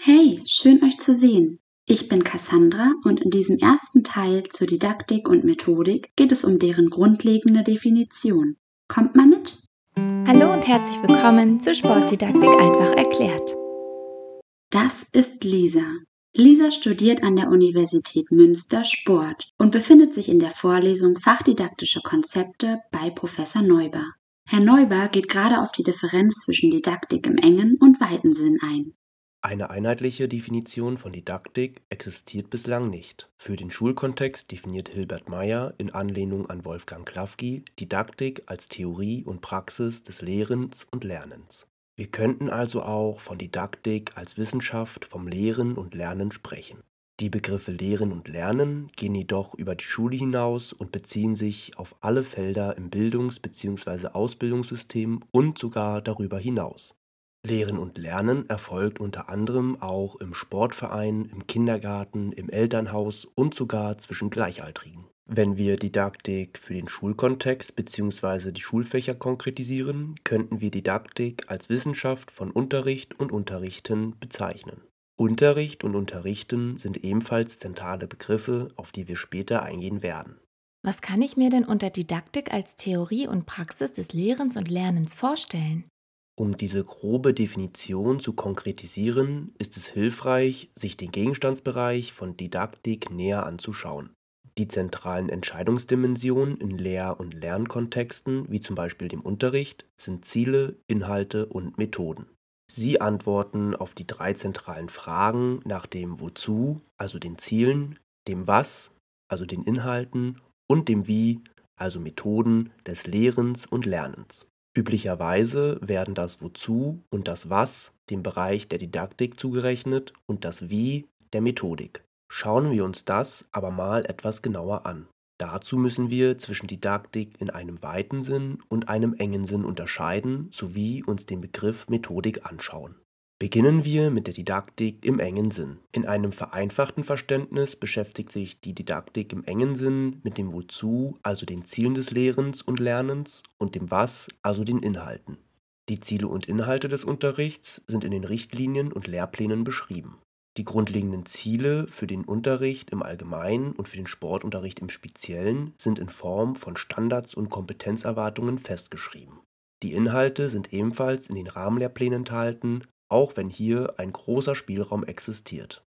Hey, schön euch zu sehen. Ich bin Cassandra und in diesem ersten Teil zur Didaktik und Methodik geht es um deren grundlegende Definition. Kommt mal mit! Hallo und herzlich willkommen zur Sportdidaktik einfach erklärt. Das ist Lisa. Lisa studiert an der Universität Münster Sport und befindet sich in der Vorlesung Fachdidaktische Konzepte bei Professor Neuber. Herr Neuber geht gerade auf die Differenz zwischen Didaktik im engen und weiten Sinn ein. Eine einheitliche Definition von Didaktik existiert bislang nicht. Für den Schulkontext definiert Hilbert Meyer in Anlehnung an Wolfgang Klafki Didaktik als Theorie und Praxis des Lehrens und Lernens. Wir könnten also auch von Didaktik als Wissenschaft vom Lehren und Lernen sprechen. Die Begriffe Lehren und Lernen gehen jedoch über die Schule hinaus und beziehen sich auf alle Felder im Bildungs- bzw. Ausbildungssystem und sogar darüber hinaus. Lehren und Lernen erfolgt unter anderem auch im Sportverein, im Kindergarten, im Elternhaus und sogar zwischen Gleichaltrigen. Wenn wir Didaktik für den Schulkontext bzw. die Schulfächer konkretisieren, könnten wir Didaktik als Wissenschaft von Unterricht und Unterrichten bezeichnen. Unterricht und Unterrichten sind ebenfalls zentrale Begriffe, auf die wir später eingehen werden. Was kann ich mir denn unter Didaktik als Theorie und Praxis des Lehrens und Lernens vorstellen? Um diese grobe Definition zu konkretisieren, ist es hilfreich, sich den Gegenstandsbereich von Didaktik näher anzuschauen. Die zentralen Entscheidungsdimensionen in Lehr- und Lernkontexten, wie zum Beispiel dem Unterricht, sind Ziele, Inhalte und Methoden. Sie antworten auf die drei zentralen Fragen nach dem Wozu, also den Zielen, dem Was, also den Inhalten, und dem Wie, also Methoden des Lehrens und Lernens. Üblicherweise werden das Wozu und das Was dem Bereich der Didaktik zugerechnet und das Wie der Methodik. Schauen wir uns das aber mal etwas genauer an. Dazu müssen wir zwischen Didaktik in einem weiten Sinn und einem engen Sinn unterscheiden sowie uns den Begriff Methodik anschauen Beginnen wir mit der Didaktik im engen Sinn. In einem vereinfachten Verständnis beschäftigt sich die Didaktik im engen Sinn mit dem Wozu, also den Zielen des Lehrens und Lernens, und dem Was, also den Inhalten. Die Ziele und Inhalte des Unterrichts sind in den Richtlinien und Lehrplänen beschrieben. Die grundlegenden Ziele für den Unterricht im Allgemeinen und für den Sportunterricht im Speziellen sind in Form von Standards und Kompetenzerwartungen festgeschrieben. Die Inhalte sind ebenfalls in den Rahmenlehrplänen enthalten, auch wenn hier ein großer Spielraum existiert.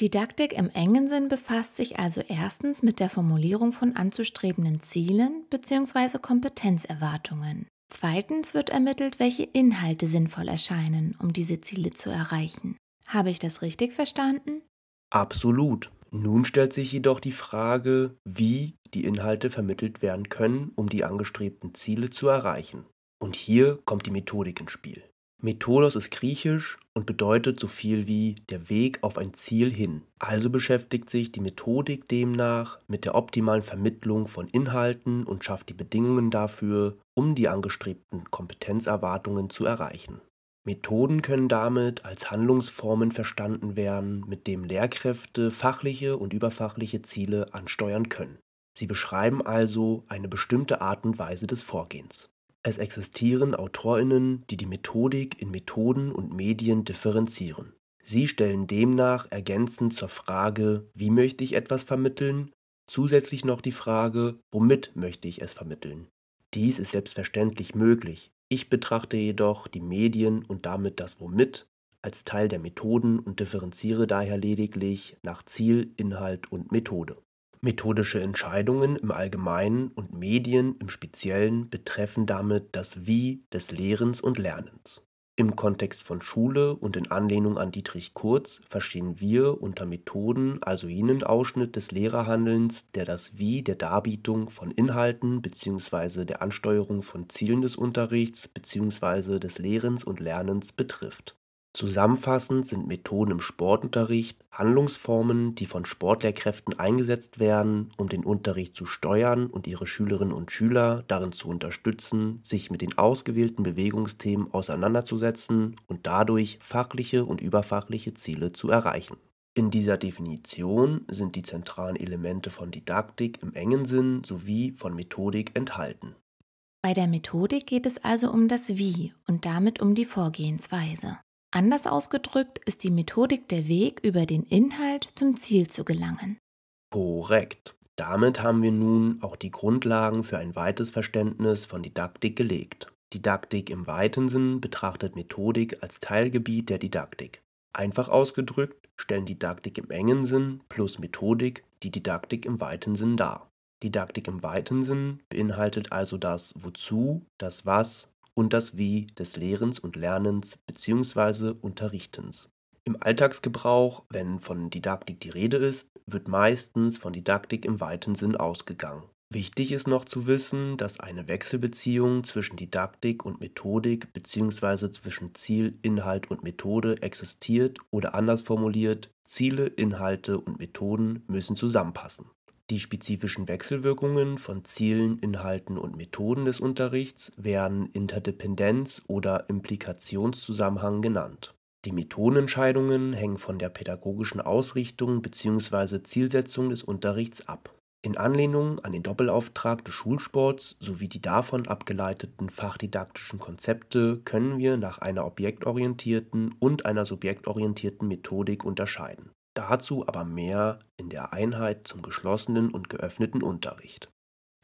Didaktik im engen Sinn befasst sich also erstens mit der Formulierung von anzustrebenden Zielen bzw. Kompetenzerwartungen. Zweitens wird ermittelt, welche Inhalte sinnvoll erscheinen, um diese Ziele zu erreichen. Habe ich das richtig verstanden? Absolut. Nun stellt sich jedoch die Frage, wie die Inhalte vermittelt werden können, um die angestrebten Ziele zu erreichen. Und hier kommt die Methodik ins Spiel. Methodos ist griechisch und bedeutet so viel wie der Weg auf ein Ziel hin. Also beschäftigt sich die Methodik demnach mit der optimalen Vermittlung von Inhalten und schafft die Bedingungen dafür, um die angestrebten Kompetenzerwartungen zu erreichen. Methoden können damit als Handlungsformen verstanden werden, mit denen Lehrkräfte fachliche und überfachliche Ziele ansteuern können. Sie beschreiben also eine bestimmte Art und Weise des Vorgehens. Es existieren AutorInnen, die die Methodik in Methoden und Medien differenzieren. Sie stellen demnach ergänzend zur Frage, wie möchte ich etwas vermitteln, zusätzlich noch die Frage, womit möchte ich es vermitteln. Dies ist selbstverständlich möglich. Ich betrachte jedoch die Medien und damit das Womit als Teil der Methoden und differenziere daher lediglich nach Ziel, Inhalt und Methode. Methodische Entscheidungen im Allgemeinen und Medien im Speziellen betreffen damit das Wie des Lehrens und Lernens. Im Kontext von Schule und in Anlehnung an Dietrich Kurz verstehen wir unter Methoden also jenen Ausschnitt des Lehrerhandelns, der das Wie der Darbietung von Inhalten bzw. der Ansteuerung von Zielen des Unterrichts bzw. des Lehrens und Lernens betrifft Zusammenfassend sind Methoden im Sportunterricht Handlungsformen, die von Sportlehrkräften eingesetzt werden, um den Unterricht zu steuern und ihre Schülerinnen und Schüler darin zu unterstützen, sich mit den ausgewählten Bewegungsthemen auseinanderzusetzen und dadurch fachliche und überfachliche Ziele zu erreichen. In dieser Definition sind die zentralen Elemente von Didaktik im engen Sinn sowie von Methodik enthalten. Bei der Methodik geht es also um das Wie und damit um die Vorgehensweise. Anders ausgedrückt ist die Methodik der Weg, über den Inhalt zum Ziel zu gelangen. Korrekt. Damit haben wir nun auch die Grundlagen für ein weites Verständnis von Didaktik gelegt. Didaktik im weiten Sinn betrachtet Methodik als Teilgebiet der Didaktik. Einfach ausgedrückt stellen Didaktik im engen Sinn plus Methodik die Didaktik im weiten Sinn dar. Didaktik im weiten Sinn beinhaltet also das Wozu, das Was, und das Wie des Lehrens und Lernens bzw. Unterrichtens. Im Alltagsgebrauch, wenn von Didaktik die Rede ist, wird meistens von Didaktik im weiten Sinn ausgegangen. Wichtig ist noch zu wissen, dass eine Wechselbeziehung zwischen Didaktik und Methodik bzw. zwischen Ziel, Inhalt und Methode existiert oder anders formuliert, Ziele, Inhalte und Methoden müssen zusammenpassen. Die spezifischen Wechselwirkungen von Zielen, Inhalten und Methoden des Unterrichts werden Interdependenz oder Implikationszusammenhang genannt. Die Methodenentscheidungen hängen von der pädagogischen Ausrichtung bzw. Zielsetzung des Unterrichts ab. In Anlehnung an den Doppelauftrag des Schulsports sowie die davon abgeleiteten fachdidaktischen Konzepte können wir nach einer objektorientierten und einer subjektorientierten Methodik unterscheiden Dazu aber mehr in der Einheit zum geschlossenen und geöffneten Unterricht.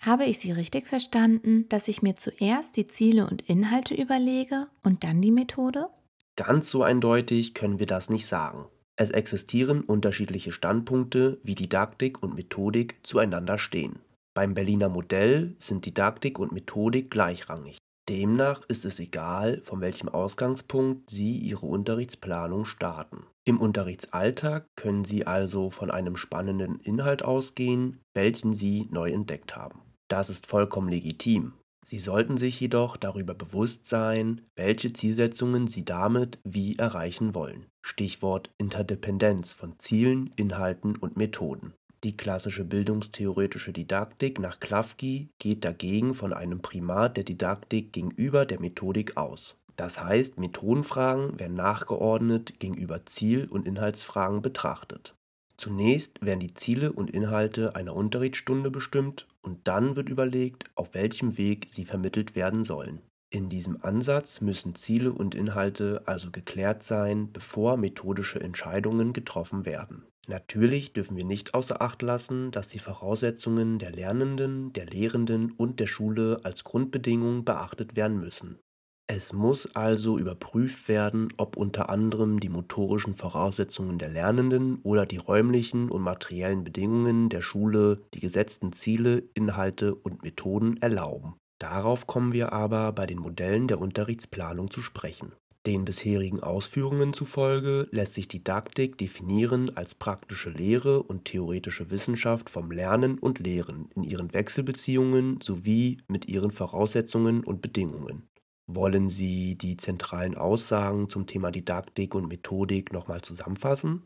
Habe ich Sie richtig verstanden, dass ich mir zuerst die Ziele und Inhalte überlege und dann die Methode? Ganz so eindeutig können wir das nicht sagen. Es existieren unterschiedliche Standpunkte, wie Didaktik und Methodik zueinander stehen. Beim Berliner Modell sind Didaktik und Methodik gleichrangig. Demnach ist es egal, von welchem Ausgangspunkt Sie Ihre Unterrichtsplanung starten. Im Unterrichtsalltag können Sie also von einem spannenden Inhalt ausgehen, welchen Sie neu entdeckt haben. Das ist vollkommen legitim. Sie sollten sich jedoch darüber bewusst sein, welche Zielsetzungen Sie damit wie erreichen wollen. Stichwort Interdependenz von Zielen, Inhalten und Methoden. Die klassische bildungstheoretische Didaktik nach Klafki geht dagegen von einem Primat der Didaktik gegenüber der Methodik aus. Das heißt, Methodenfragen werden nachgeordnet gegenüber Ziel- und Inhaltsfragen betrachtet. Zunächst werden die Ziele und Inhalte einer Unterrichtsstunde bestimmt und dann wird überlegt, auf welchem Weg sie vermittelt werden sollen. In diesem Ansatz müssen Ziele und Inhalte also geklärt sein, bevor methodische Entscheidungen getroffen werden. Natürlich dürfen wir nicht außer Acht lassen, dass die Voraussetzungen der Lernenden, der Lehrenden und der Schule als Grundbedingung beachtet werden müssen. Es muss also überprüft werden, ob unter anderem die motorischen Voraussetzungen der Lernenden oder die räumlichen und materiellen Bedingungen der Schule die gesetzten Ziele, Inhalte und Methoden erlauben. Darauf kommen wir aber bei den Modellen der Unterrichtsplanung zu sprechen. Den bisherigen Ausführungen zufolge lässt sich Didaktik definieren als praktische Lehre und theoretische Wissenschaft vom Lernen und Lehren in ihren Wechselbeziehungen sowie mit ihren Voraussetzungen und Bedingungen. Wollen Sie die zentralen Aussagen zum Thema Didaktik und Methodik nochmal zusammenfassen?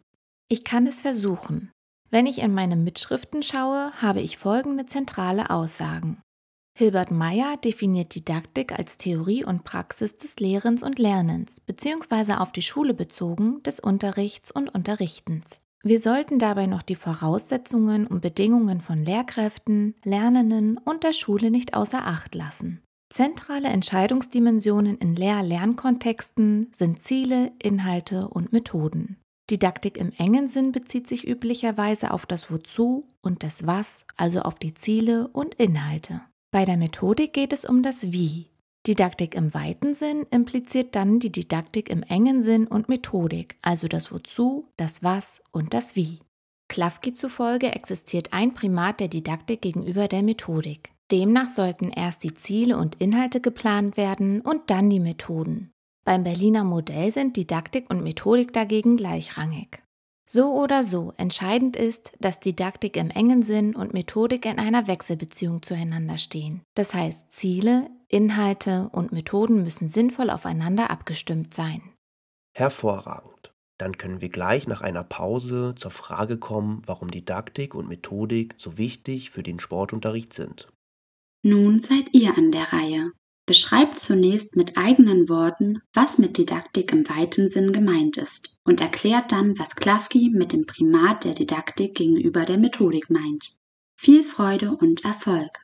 Ich kann es versuchen. Wenn ich in meine Mitschriften schaue, habe ich folgende zentrale Aussagen. Hilbert Meyer definiert Didaktik als Theorie und Praxis des Lehrens und Lernens beziehungsweise auf die Schule bezogen des Unterrichts und Unterrichtens. Wir sollten dabei noch die Voraussetzungen und Bedingungen von Lehrkräften, Lernenden und der Schule nicht außer Acht lassen. Zentrale Entscheidungsdimensionen in Lehr-Lernkontexten sind Ziele, Inhalte und Methoden. Didaktik im engen Sinn bezieht sich üblicherweise auf das Wozu und das Was, also auf die Ziele und Inhalte. Bei der Methodik geht es um das Wie. Didaktik im weiten Sinn impliziert dann die Didaktik im engen Sinn und Methodik, also das Wozu, das Was und das Wie. Klafki zufolge existiert ein Primat der Didaktik gegenüber der Methodik. Demnach sollten erst die Ziele und Inhalte geplant werden und dann die Methoden. Beim Berliner Modell sind Didaktik und Methodik dagegen gleichrangig. So oder so, entscheidend ist, dass Didaktik im engen Sinn und Methodik in einer Wechselbeziehung zueinander stehen. Das heißt, Ziele, Inhalte und Methoden müssen sinnvoll aufeinander abgestimmt sein. Hervorragend. Dann können wir gleich nach einer Pause zur Frage kommen, warum Didaktik und Methodik so wichtig für den Sportunterricht sind. Nun seid ihr an der Reihe beschreibt zunächst mit eigenen Worten, was mit Didaktik im weiten Sinn gemeint ist und erklärt dann, was Klafki mit dem Primat der Didaktik gegenüber der Methodik meint. Viel Freude und Erfolg!